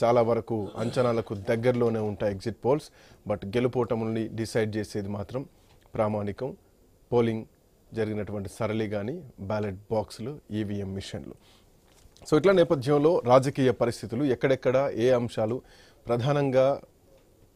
చాలా వరకు అంచనాలకు దగ్గరలోనే ఉంటాయి ఎగ్జిట్ పోల్స్ బట్ గెలుపోటముల్ని డిసైడ్ చేసేది మాత్రం ప్రామాణికం పోలింగ్ జరిగినటువంటి సరళి కానీ బ్యాలెట్ బాక్సులు ఈవీఎం మిషన్లు సో ఇట్లా నేపథ్యంలో రాజకీయ పరిస్థితులు ఎక్కడెక్కడ ఏ అంశాలు ప్రధానంగా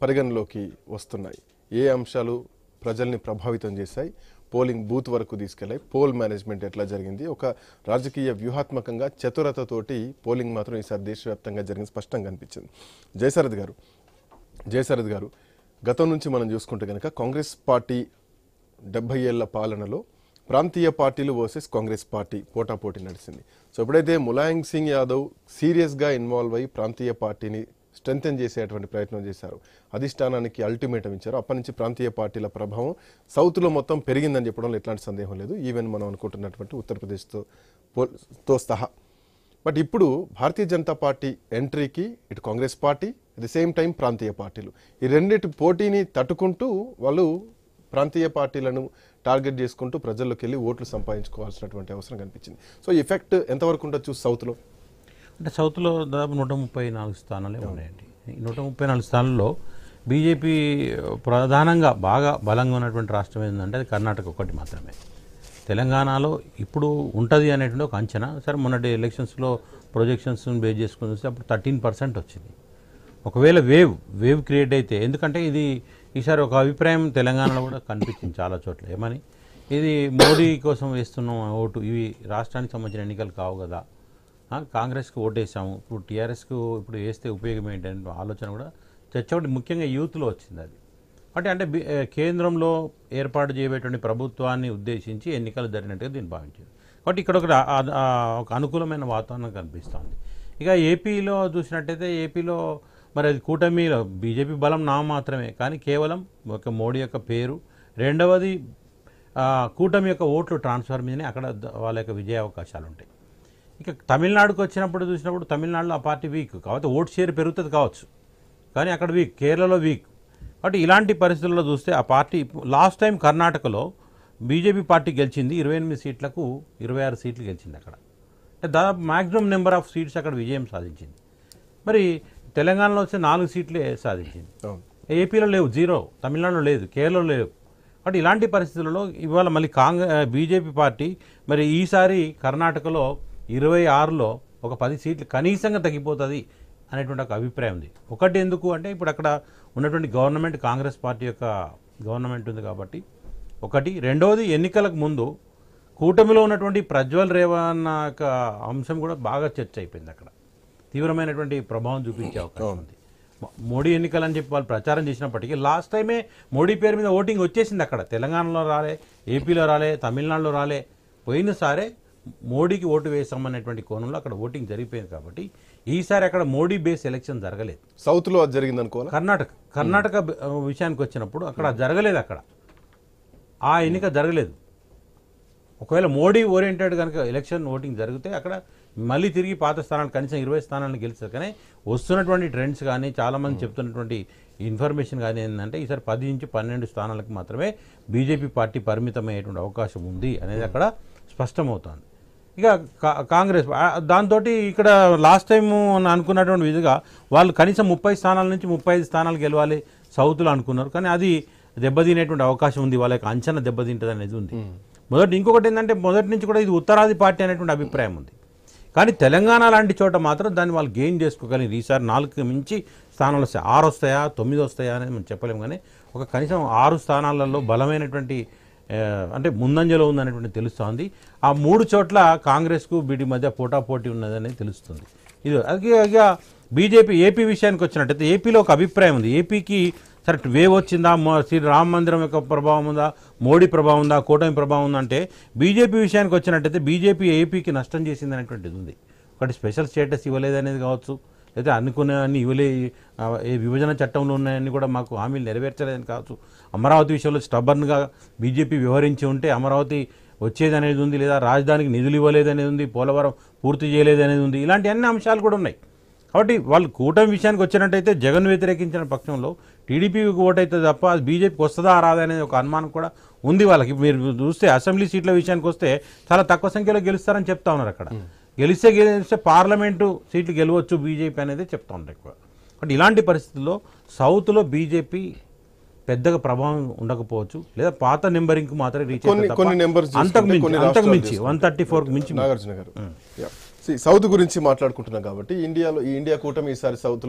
పరిగణలోకి వస్తున్నాయి ఏ అంశాలు ప్రజల్ని ప్రభావితం చేశాయి పోలింగ్ బూత్ వరకు తీసుకెళ్లాయి పోల్ మేనేజ్మెంట్ ఎట్లా జరిగింది ఒక రాజకీయ వ్యూహాత్మకంగా చతురతతోటి పోలింగ్ మాత్రం ఈసారి దేశవ్యాప్తంగా జరిగింది స్పష్టంగా అనిపించింది జయశరథ్ గారు జయశరథ్ గారు గతం నుంచి మనం చూసుకుంటే కనుక కాంగ్రెస్ పార్టీ డెబ్బై ఏళ్ల పాలనలో ప్రాంతీయ పార్టీలు వర్సెస్ కాంగ్రెస్ పార్టీ పోటాపోటీ నడిచింది సో ఎప్పుడైతే ములాయం సింగ్ యాదవ్ సీరియస్గా ఇన్వాల్వ్ అయ్యి ప్రాంతీయ పార్టీని స్ట్రెంగ్తన్ చేసేటువంటి ప్రయత్నం చేశారు అధిష్టానానికి అల్టిమేటం ఇచ్చారు అప్పటి నుంచి ప్రాంతీయ పార్టీల ప్రభావం సౌత్లో మొత్తం పెరిగిందని చెప్పడంలో ఎట్లాంటి సందేహం లేదు ఈవెన్ మనం అనుకుంటున్నటువంటి ఉత్తరప్రదేశ్తో తో సహా బట్ ఇప్పుడు భారతీయ జనతా పార్టీ ఎంట్రీకి ఇటు Congress party at the same time ప్రాంతీయ పార్టీలు ఈ రెండింటి పోటీని తట్టుకుంటూ వాళ్ళు ప్రాంతీయ పార్టీలను టార్గెట్ చేసుకుంటూ ప్రజల్లోకి వెళ్ళి ఓట్లు సంపాదించుకోవాల్సినటువంటి అవసరం కనిపించింది సో ఎఫెక్ట్ ఎంతవరకు ఉండొచ్చు సౌత్లో అంటే సౌత్లో దాదాపు నూట ముప్పై నాలుగు స్థానాలే ఉన్నాయండి నూట ముప్పై నాలుగు స్థానాల్లో బీజేపీ ప్రధానంగా బాగా బలంగా ఉన్నటువంటి రాష్ట్రం ఏంటంటే అది కర్ణాటక ఒకటి మాత్రమే తెలంగాణలో ఇప్పుడు ఉంటుంది అనేటువంటి ఒక అంచనా సరే మొన్నటి ఎలక్షన్స్లో ప్రొజెక్షన్స్ని బేస్ చేసుకుని చూస్తే అప్పుడు థర్టీన్ పర్సెంట్ వచ్చింది ఒకవేళ వేవ్ వేవ్ క్రియేట్ అయితే ఎందుకంటే ఇది ఈసారి ఒక అభిప్రాయం తెలంగాణలో కూడా కనిపించింది చాలా చోట్ల ఏమని ఇది మోడీ కోసం వేస్తున్న ఓటు ఇవి రాష్ట్రానికి సంబంధించిన ఎన్నికలు కావు కదా కాంగ్రెస్కి ఓటేసాము ఇప్పుడు టీఆర్ఎస్కు ఇప్పుడు వేస్తే ఉపయోగం ఏంటంటే ఆలోచన కూడా చర్చ ఒకటి ముఖ్యంగా యూత్లో వచ్చింది అది అంటే అంటే కేంద్రంలో ఏర్పాటు చేయబేటువంటి ప్రభుత్వాన్ని ఉద్దేశించి ఎన్నికలు జరిగినట్టుగా దీన్ని భావించారు కాబట్టి ఇక్కడ ఒక ఒక అనుకూలమైన వాతావరణం కనిపిస్తోంది ఇక ఏపీలో చూసినట్టయితే ఏపీలో మరి అది కూటమిలో బీజేపీ బలం నా మాత్రమే కానీ కేవలం ఒక మోడీ యొక్క పేరు రెండవది కూటమి యొక్క ఓట్లు ట్రాన్స్ఫర్ మీదనే అక్కడ వాళ్ళ యొక్క విజయ అవకాశాలు ఉంటాయి ఇక తమిళనాడుకు వచ్చినప్పుడు చూసినప్పుడు తమిళనాడులో ఆ పార్టీ వీక్ కాబట్టి ఓట్ షేర్ పెరుగుతుంది కావచ్చు కానీ అక్కడ వీక్ కేరళలో వీక్ కాబట్టి ఇలాంటి పరిస్థితుల్లో చూస్తే ఆ పార్టీ లాస్ట్ టైం కర్ణాటకలో బీజేపీ పార్టీ గెలిచింది ఇరవై ఎనిమిది సీట్లకు ఇరవై ఆరు సీట్లు గెలిచింది అక్కడ అంటే దాదాపు మ్యాక్సిమం నెంబర్ ఆఫ్ సీట్స్ అక్కడ విజయం సాధించింది మరి తెలంగాణలో వచ్చే నాలుగు సీట్లే సాధించింది ఏపీలో లేవు జీరో తమిళనాడులో లేదు కేరళలో లేవు కాబట్టి ఇలాంటి పరిస్థితులలో ఇవాళ మళ్ళీ కాంగ్రెస్ బీజేపీ పార్టీ మరి ఈసారి కర్ణాటకలో ఇరవై ఆరులో ఒక పది సీట్లు కనీసంగా తగ్గిపోతుంది అనేటువంటి ఒక అభిప్రాయం ఉంది ఒకటి ఎందుకు అంటే ఇప్పుడు అక్కడ ఉన్నటువంటి గవర్నమెంట్ కాంగ్రెస్ పార్టీ యొక్క గవర్నమెంట్ ఉంది కాబట్టి ఒకటి రెండవది ఎన్నికలకు ముందు కూటమిలో ఉన్నటువంటి ప్రజ్వల్ రేవన్న యొక్క అంశం కూడా బాగా చర్చ అయిపోయింది అక్కడ తీవ్రమైనటువంటి ప్రభావం చూపించే అవకాశం ఉంది మోడీ ఎన్నికలని చెప్పి వాళ్ళు ప్రచారం చేసినప్పటికీ లాస్ట్ టైమే మోడీ పేరు మీద ఓటింగ్ వచ్చేసింది అక్కడ తెలంగాణలో రాలే ఏపీలో రాలే తమిళనాడులో రాలే పోయినసారే మోడీకి ఓటు వేసామనేటువంటి కోణంలో అక్కడ ఓటింగ్ జరిగిపోయింది కాబట్టి ఈసారి అక్కడ మోడీ బేస్ ఎలక్షన్ జరగలేదు సౌత్లో అది జరిగింది అనుకో కర్ణాటక కర్ణాటక విషయానికి వచ్చినప్పుడు అక్కడ జరగలేదు అక్కడ ఆ ఎన్నిక జరగలేదు ఒకవేళ మోడీ ఓరియంటెడ్ కనుక ఎలక్షన్ ఓటింగ్ జరిగితే అక్కడ మళ్ళీ తిరిగి పాత స్థానాలు కనీసం ఇరవై స్థానాలను గెలిచారు కానీ వస్తున్నటువంటి ట్రెండ్స్ కానీ చాలామంది చెప్తున్నటువంటి ఇన్ఫర్మేషన్ కానీ ఏంటంటే ఈసారి పది నుంచి పన్నెండు స్థానాలకు మాత్రమే బీజేపీ పార్టీ పరిమితమయ్యేటువంటి అవకాశం ఉంది అనేది అక్కడ స్పష్టమవుతోంది ఇక కాంగ్రెస్ దాంతో ఇక్కడ లాస్ట్ టైం అనుకున్నటువంటి విధంగా వాళ్ళు కనీసం ముప్పై స్థానాల నుంచి ముప్పై ఐదు స్థానాలు గెలవాలి సౌత్లో అనుకున్నారు కానీ అది దెబ్బతినేటువంటి అవకాశం ఉంది వాళ్ళకి అంచనా దెబ్బతింటది అనేది ఉంది మొదటి ఇంకొకటి ఏంటంటే మొదటి నుంచి కూడా ఇది ఉత్తరాది పార్టీ అనేటువంటి అభిప్రాయం ఉంది కానీ తెలంగాణ లాంటి చోట మాత్రం దాన్ని వాళ్ళు గెయిన్ చేసుకోగలి ఈసారి నాలుగు మించి స్థానాలు వస్తాయి ఆరు వస్తాయా తొమ్మిది వస్తాయా అనేది మనం చెప్పలేము కానీ ఒక కనీసం ఆరు స్థానాలలో బలమైనటువంటి అంటే ముందంజలో ఉందనేటువంటి తెలుస్తోంది ఆ మూడు చోట్ల కాంగ్రెస్కు వీటి మధ్య పోటాపోటీ ఉన్నదని తెలుస్తుంది ఇది అలాగే బీజేపీ ఏపీ విషయానికి వచ్చినట్టయితే ఏపీలో ఒక అభిప్రాయం ఉంది ఏపీకి సరే వేవ్ వచ్చిందా శ్రీ రామ మందిరం యొక్క ప్రభావం ఉందా మోడీ ప్రభావం ఉందా కూటమి ప్రభావం ఉందా అంటే బీజేపీ విషయానికి వచ్చినట్టయితే బీజేపీ ఏపీకి నష్టం చేసింది అనేటువంటిది ఉంది ఒకటి స్పెషల్ స్టేటస్ ఇవ్వలేదనేది కావచ్చు అయితే అనుకునే అన్ని ఇవలే ఏ విభజన చట్టంలో ఉన్నాయని కూడా మాకు హామీలు నెరవేర్చలేదని కావచ్చు అమరావతి విషయంలో స్టబర్న్గా బీజేపీ వ్యవహరించి ఉంటే అమరావతి వచ్చేది అనేది ఉంది లేదా రాజధానికి నిధులు ఇవ్వలేదు అనేది ఉంది పోలవరం పూర్తి చేయలేదు అనేది ఉంది ఇలాంటి అన్ని అంశాలు కూడా ఉన్నాయి కాబట్టి వాళ్ళు కూటమి విషయానికి వచ్చినట్టయితే జగన్ వ్యతిరేకించిన పక్షంలో టీడీపీకి ఓటైతే తప్ప అది బీజేపీకి వస్తుందా రాదా అనేది ఒక అనుమానం కూడా ఉంది వాళ్ళకి మీరు చూస్తే అసెంబ్లీ సీట్ల విషయానికి వస్తే చాలా తక్కువ సంఖ్యలో గెలుస్తారని చెప్తా ఉన్నారు అక్కడ గెలిస్తే గెలిస్తే పార్లమెంటు సీట్లు గెలవచ్చు బీజేపీ అనేది చెప్తా ఉంటాయి ఎక్కువ బట్ ఇలాంటి పరిస్థితుల్లో సౌత్లో బీజేపీ పెద్దగా ప్రభావం ఉండకపోవచ్చు లేదా పాత నెంబరింగ్ మాత్రమే రీచ్ కొన్ని మించి వన్ థర్టీ మించి నాగార్జున గారు సౌత్ గురించి మాట్లాడుకుంటున్నాం కాబట్టి ఇండియాలో ఈ ఇండియా కూటమి ఈసారి సౌత్